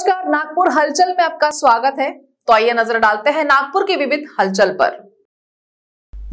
नमस्कार नागपुर हलचल में आपका स्वागत है तो आइए नजर डालते हैं नागपुर की विविध हलचल पर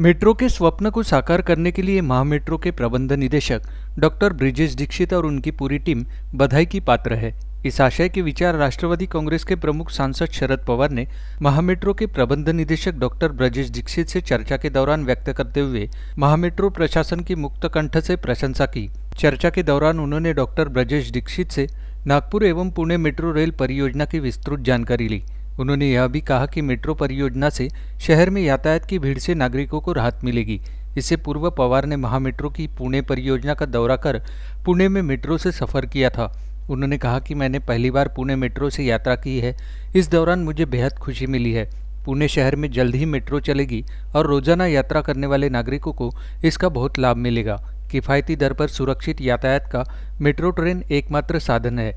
मेट्रो के स्वप्न को साकार करने के लिए महा मेट्रो के प्रबंध निदेशक डॉक्टर ब्रिजेश दीक्षित और उनकी पूरी टीम बधाई की पात्र है इस आशय के विचार राष्ट्रवादी कांग्रेस के प्रमुख सांसद शरद पवार ने महामेट्रो के प्रबंध निदेशक डॉक्टर ब्रजेश दीक्षित से चर्चा के दौरान व्यक्त करते हुए महामेट्रो प्रशासन की मुक्त कंठ से प्रशंसा की चर्चा के दौरान उन्होंने डॉक्टर ब्रजेश दीक्षित से नागपुर एवं पुणे मेट्रो रेल परियोजना की विस्तृत जानकारी ली उन्होंने यह भी कहा कि मेट्रो परियोजना से शहर में यातायात की भीड़ से नागरिकों को राहत मिलेगी इससे पूर्व पवार ने महा मेट्रो की पुणे परियोजना का दौरा कर पुणे में मेट्रो से सफ़र किया था उन्होंने कहा कि मैंने पहली बार पुणे मेट्रो से यात्रा की है इस दौरान मुझे बेहद खुशी मिली है पुणे शहर में जल्द ही मेट्रो चलेगी और रोजाना यात्रा करने वाले नागरिकों को इसका बहुत लाभ मिलेगा किफ़ायती दर पर सुरक्षित यातायात का मेट्रो ट्रेन एकमात्र साधन है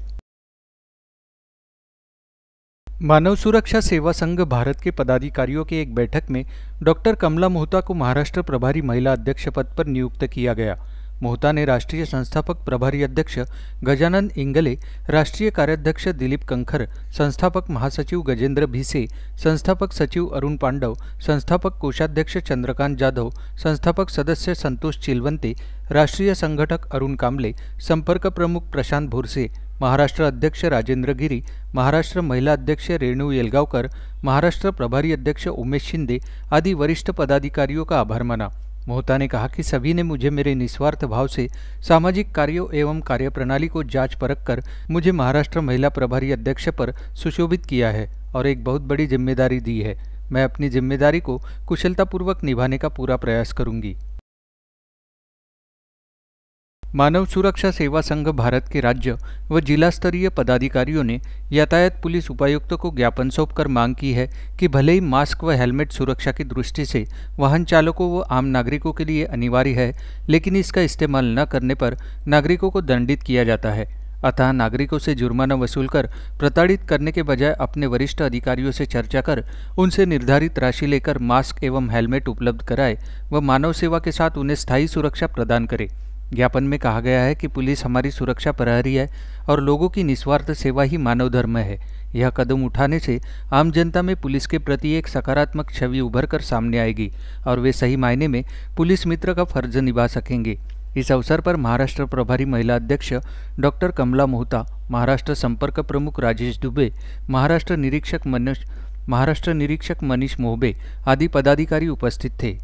मानव सुरक्षा सेवा संघ भारत के पदाधिकारियों की एक बैठक में डॉक्टर कमला मोहता को महाराष्ट्र प्रभारी महिला अध्यक्ष पद पर नियुक्त किया गया मोहता ने राष्ट्रीय संस्थापक प्रभारी अध्यक्ष गजानन इंगले राष्ट्रीय कार्याध्यक्ष दिलीप कंखर संस्थापक महासचिव गजेंद्र भिसे संस्थापक सचिव अरुण पांडव संस्थापक कोषाध्यक्ष चंद्रकांत जाधव संस्थापक सदस्य संतोष चिलवंते राष्ट्रीय संघटक अरुण कांबले संपर्क प्रमुख प्रशांत भोरसे महाराष्ट्र अध्यक्ष राजेंद्र गिरी महाराष्ट्र महिला अध्यक्ष रेणू येलगावकर महाराष्ट्र प्रभारी अध्यक्ष उमेश शिंदे आदि वरिष्ठ पदाधिकारियों का आभार माना मोहता ने कहा कि सभी ने मुझे मेरे निस्वार्थ भाव से सामाजिक कार्यों एवं कार्यप्रणाली को जांच परख कर मुझे महाराष्ट्र महिला प्रभारी अध्यक्ष पर सुशोभित किया है और एक बहुत बड़ी जिम्मेदारी दी है मैं अपनी जिम्मेदारी को कुशलतापूर्वक निभाने का पूरा प्रयास करूंगी मानव सुरक्षा सेवा संघ भारत के राज्य व जिला स्तरीय पदाधिकारियों ने यातायात पुलिस उपायुक्त को ज्ञापन सौंपकर मांग की है कि भले ही मास्क व हेलमेट सुरक्षा की दृष्टि से वाहन चालकों व आम नागरिकों के लिए अनिवार्य है लेकिन इसका इस्तेमाल न करने पर नागरिकों को दंडित किया जाता है अतः नागरिकों से जुर्माना वसूल कर प्रताड़ित करने के बजाय अपने वरिष्ठ अधिकारियों से चर्चा कर उनसे निर्धारित राशि लेकर मास्क एवं हेलमेट उपलब्ध कराए व मानव सेवा के साथ उन्हें स्थायी सुरक्षा प्रदान करे ज्ञापन में कहा गया है कि पुलिस हमारी सुरक्षा प्रहरी है और लोगों की निस्वार्थ सेवा ही मानव धर्म है यह कदम उठाने से आम जनता में पुलिस के प्रति एक सकारात्मक छवि उभर कर सामने आएगी और वे सही मायने में पुलिस मित्र का फर्ज निभा सकेंगे इस अवसर पर महाराष्ट्र प्रभारी महिला अध्यक्ष डॉक्टर कमला मोहता महाराष्ट्र संपर्क प्रमुख राजेश दुबे महाराष्ट्र निरीक्षक महाराष्ट्र निरीक्षक मनीष मोहबे आदि पदाधिकारी उपस्थित थे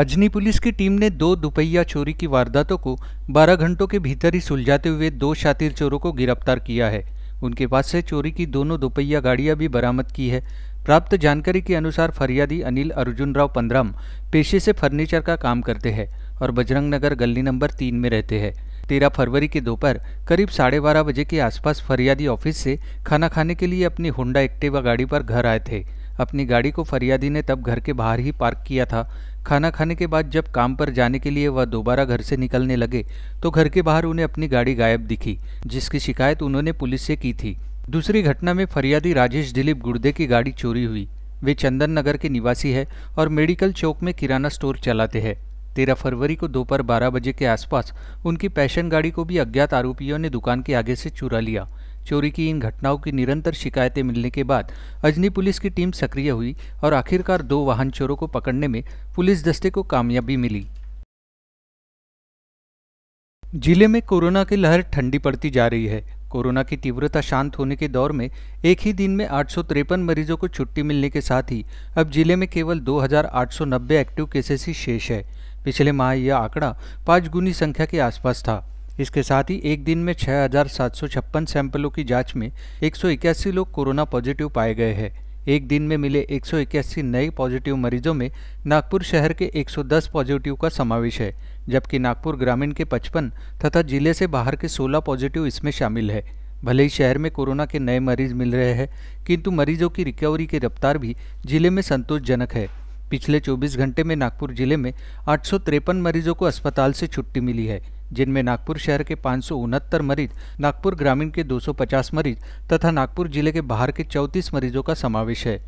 अजनी पुलिस की टीम ने दो दुपहिया चोरी की वारदातों को 12 घंटों के भीतर ही सुलझाते हुए दो शातिर चोरों को गिरफ्तार किया है उनके पास से चोरी की दोनों दोपहिया गाड़ियां भी बरामद की है प्राप्त जानकारी के अनुसार फरियादी अनिल अर्जुन राव पंद्रम पेशे से फर्नीचर का काम करते हैं और बजरंग नगर गली नंबर तीन में रहते हैं तेरह फरवरी के दोपहर करीब साढ़े बारह बजे के आसपास फरियादी ऑफिस से खाना खाने के लिए अपनी होंडा एक्टिवा गाड़ी पर घर आए थे अपनी गाड़ी को फरियादी ने तब घर के बाहर ही पार्क किया था खाना खाने के बाद जब काम पर जाने के लिए वह दोबारा घर से निकलने लगे तो घर के बाहर उन्हें अपनी गाड़ी गायब दिखी जिसकी शिकायत उन्होंने पुलिस से की थी दूसरी घटना में फरियादी राजेश दिलीप गुर्दे की गाड़ी चोरी हुई वे चंदन नगर के निवासी है और मेडिकल चौक में किराना स्टोर चलाते हैं तेरह फरवरी को दोपहर बारह बजे के आसपास उनकी पैशन गाड़ी को भी अज्ञात आरोपियों ने दुकान के आगे से चुरा लिया चोरी की इन घटनाओं की निरंतर शिकायतें मिलने के बाद अजनी पुलिस की टीम सक्रिय हुई और आखिरकार दो वाहन चोरों को पकड़ने में पुलिस दस्ते को कामयाबी मिली जिले में कोरोना की लहर ठंडी पड़ती जा रही है कोरोना की तीव्रता शांत होने के दौर में एक ही दिन में आठ मरीजों को छुट्टी मिलने के साथ ही अब जिले में केवल 2,890 एक्टिव केसेस ही शेष है पिछले माह यह आंकड़ा पाँच गुनी संख्या के आसपास था इसके साथ ही एक दिन में छः सैंपलों की जांच में एक लोग कोरोना पॉजिटिव पाए गए हैं एक दिन में मिले एक नए पॉजिटिव मरीजों में नागपुर शहर के 110 पॉजिटिव का समावेश है जबकि नागपुर ग्रामीण के 55 तथा जिले से बाहर के 16 पॉजिटिव इसमें शामिल है भले ही शहर में कोरोना के नए मरीज मिल रहे हैं किंतु मरीजों की रिकवरी की रफ्तार भी जिले में संतोषजनक है पिछले 24 घंटे में नागपुर जिले में आठ मरीजों को अस्पताल से छुट्टी मिली है जिनमें नागपुर शहर के पाँच मरीज नागपुर ग्रामीण के 250 मरीज तथा नागपुर जिले के बाहर के 34 मरीजों का समावेश है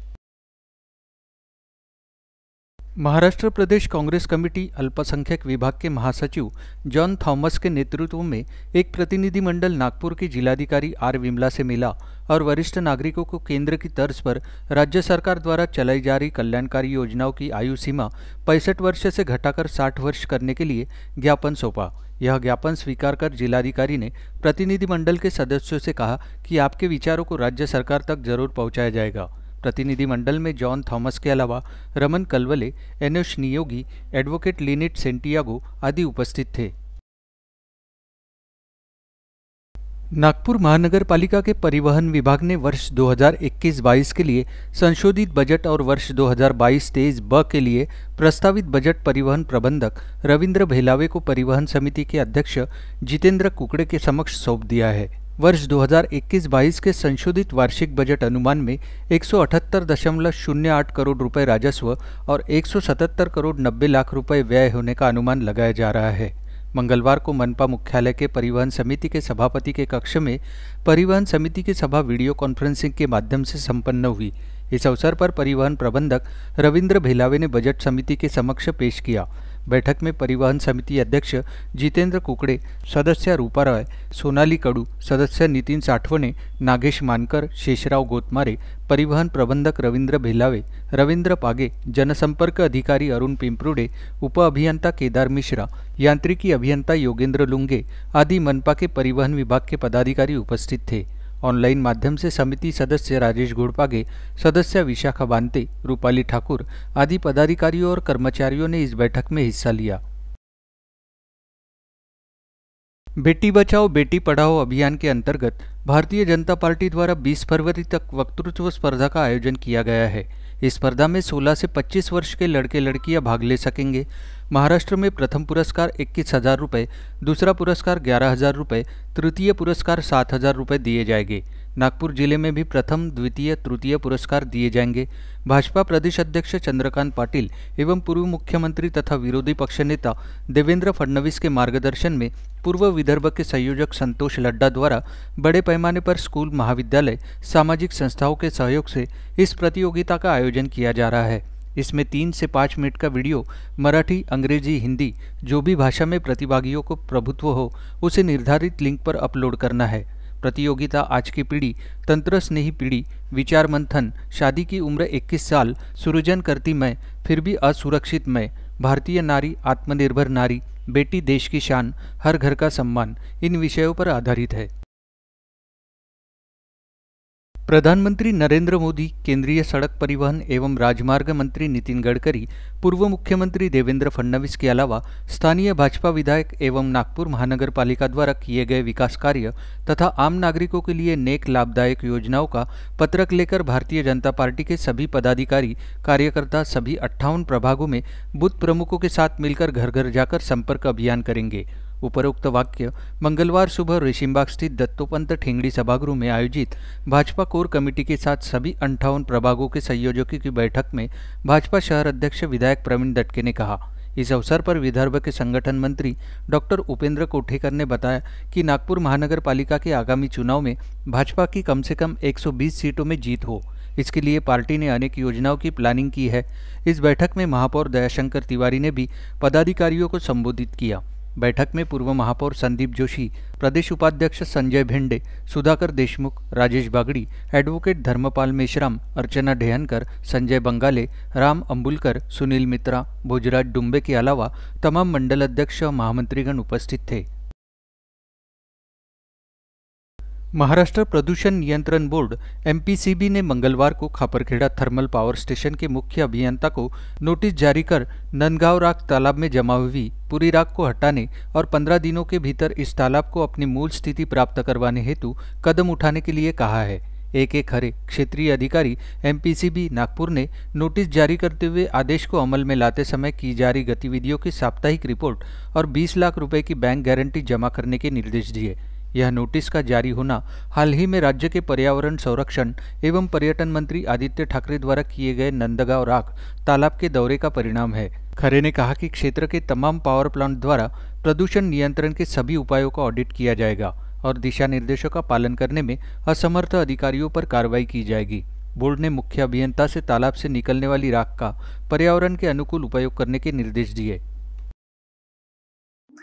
महाराष्ट्र प्रदेश कांग्रेस कमेटी अल्पसंख्यक विभाग के महासचिव जॉन थॉमस के नेतृत्व में एक प्रतिनिधिमंडल नागपुर के जिलाधिकारी आर विमला से मिला और वरिष्ठ नागरिकों को केंद्र की तर्ज पर राज्य सरकार द्वारा चलाई जा रही कल्याणकारी योजनाओं की आयु सीमा पैंसठ वर्ष से घटाकर साठ वर्ष करने के लिए ज्ञापन सौंपा यह ज्ञापन स्वीकार कर जिलाधिकारी ने प्रतिनिधिमंडल के सदस्यों से कहा कि आपके विचारों को राज्य सरकार तक जरूर पहुँचाया जाएगा प्रतिनिधिमंडल में जॉन थॉमस के अलावा रमन कलवले एनोश नियोगी एडवोकेट लिनिट सेंटियागो आदि उपस्थित थे नागपुर महानगर पालिका के परिवहन विभाग ने वर्ष 2021-22 के लिए संशोधित बजट और वर्ष 2022-23 ब के लिए प्रस्तावित बजट परिवहन प्रबंधक रविंद्र भेलावे को परिवहन समिति के अध्यक्ष जितेंद्र कुकड़े के समक्ष सौंप दिया है वर्ष 2021-22 के संशोधित वार्षिक बजट अनुमान में एक करोड़ रुपए राजस्व और 177 करोड़ 90 लाख रुपए व्यय होने का अनुमान लगाया जा रहा है मंगलवार को मनपा मुख्यालय के परिवहन समिति के सभापति के कक्ष में परिवहन समिति की सभा वीडियो कॉन्फ्रेंसिंग के माध्यम से संपन्न हुई इस अवसर पर परिवहन प्रबंधक रविन्द्र भेलावे ने बजट समिति के समक्ष पेश किया बैठक में परिवहन समिति अध्यक्ष जितेंद्र कुकड़े सदस्य रूपा रॉय सोनाली कडू सदस्य नितिन साठवणे नागेश मानकर शेषराव गोतमारे परिवहन प्रबंधक रविन्द्र भिलावे रविन्द्र पागे जनसंपर्क अधिकारी अरुण पिंपरुडे उप अभियंता केदार मिश्रा यांत्रिकी अभियंता योगेंद्र लुंगे आदि मनपा के परिवहन विभाग के पदाधिकारी उपस्थित थे ऑनलाइन माध्यम से समिति सदस्य राजेश घोड़पागे सदस्य विशाखा बांते रूपाली ठाकुर आदि पदाधिकारियों और कर्मचारियों ने इस बैठक में हिस्सा लिया बेटी बचाओ बेटी पढ़ाओ अभियान के अंतर्गत भारतीय जनता पार्टी द्वारा 20 फरवरी तक वक्तृत्व स्पर्धा का आयोजन किया गया है इस स्पर्धा में 16 से 25 वर्ष के लड़के लड़कियां भाग ले सकेंगे महाराष्ट्र में प्रथम पुरस्कार इक्कीस हज़ार रुपये दूसरा पुरस्कार ग्यारह हज़ार रुपये तृतीय पुरस्कार सात हज़ार रुपये दिए जाएंगे नागपुर जिले में भी प्रथम द्वितीय तृतीय पुरस्कार दिए जाएंगे भाजपा प्रदेश अध्यक्ष चंद्रकांत पाटिल एवं पूर्व मुख्यमंत्री तथा विरोधी पक्ष नेता देवेंद्र फडणवीस के मार्गदर्शन में पूर्व विदर्भ के संयोजक संतोष लड्डा द्वारा बड़े पैमाने पर स्कूल महाविद्यालय सामाजिक संस्थाओं के सहयोग से इस प्रतियोगिता का आयोजन किया जा रहा है इसमें तीन से पाँच मिनट का वीडियो मराठी अंग्रेजी हिंदी जो भी भाषा में प्रतिभागियों को प्रभुत्व हो उसे निर्धारित लिंक पर अपलोड करना है प्रतियोगिता आज की पीढ़ी तंत्र स्नेही पीढ़ी विचार मंथन शादी की उम्र 21 साल सुरजन करती मैं फिर भी असुरक्षित मैं भारतीय नारी आत्मनिर्भर नारी बेटी देश की शान हर घर का सम्मान इन विषयों पर आधारित है प्रधानमंत्री नरेंद्र मोदी केंद्रीय सड़क परिवहन एवं राजमार्ग मंत्री नितिन गडकरी पूर्व मुख्यमंत्री देवेंद्र फडणवीस के अलावा स्थानीय भाजपा विधायक एवं नागपुर महानगर पालिका द्वारा किए गए विकास कार्य तथा आम नागरिकों के लिए नेक लाभदायक योजनाओं का पत्रक लेकर भारतीय जनता पार्टी के सभी पदाधिकारी कार्यकर्ता सभी अट्ठावन प्रभागों में बुद्ध प्रमुखों के साथ मिलकर घर घर जाकर संपर्क अभियान करेंगे उपरोक्त वाक्य मंगलवार सुबह रेशिमबाग स्थित दत्तोपंत ठेंगड़ी सभागृह में आयोजित भाजपा कोर कमेटी के साथ सभी अंठावन प्रभागों के संयोजकों की बैठक में भाजपा शहर अध्यक्ष विधायक प्रवीण दटके ने कहा इस अवसर पर विदर्भ के संगठन मंत्री डॉक्टर उपेंद्र कोठेकर ने बताया कि नागपुर महानगर पालिका के आगामी चुनाव में भाजपा की कम से कम 120 सीटों में जीत हो इसके लिए पार्टी ने अनेक योजनाओं की प्लानिंग की है इस बैठक में महापौर दयाशंकर तिवारी ने भी पदाधिकारियों को संबोधित किया बैठक में पूर्व महापौर संदीप जोशी प्रदेश उपाध्यक्ष संजय भेंडे सुधाकर देशमुख राजेश बागड़ी एडवोकेट धर्मपाल मेश्राम अर्चना ढेहनकर संजय बंगाले राम अंबुलकर सुनील मित्रा भोजराज डुम्बे के अलावा तमाम मंडल अध्यक्ष महामंत्रीगण उपस्थित थे महाराष्ट्र प्रदूषण नियंत्रण बोर्ड एम ने मंगलवार को खापरखेड़ा थर्मल पावर स्टेशन के मुख्य अभियंता को नोटिस जारी कर नंदगांव राख तालाब में जमा हुई पूरी राख को हटाने और 15 दिनों के भीतर इस तालाब को अपनी मूल स्थिति प्राप्त करवाने हेतु कदम उठाने के लिए कहा है एक एक हरे क्षेत्रीय अधिकारी एम नागपुर ने नोटिस जारी करते हुए आदेश को अमल में लाते समय की जा रही गतिविधियों की साप्ताहिक रिपोर्ट और 20 लाख रुपए की बैंक गारंटी जमा करने के निर्देश दिए यह नोटिस का जारी होना हाल ही में राज्य के पर्यावरण संरक्षण एवं पर्यटन मंत्री आदित्य ठाकरे द्वारा किए गए नंदगांव राख तालाब के दौरे का परिणाम है खरे ने कहा कि क्षेत्र के तमाम पावर प्लांट द्वारा प्रदूषण नियंत्रण के सभी उपायों का ऑडिट किया जाएगा और दिशा निर्देशों का पालन करने में असमर्थ अधिकारियों पर कार्रवाई की जाएगी बोर्ड ने मुख्य अभियंता से तालाब से निकलने वाली राख का पर्यावरण के अनुकूल उपयोग करने के निर्देश दिए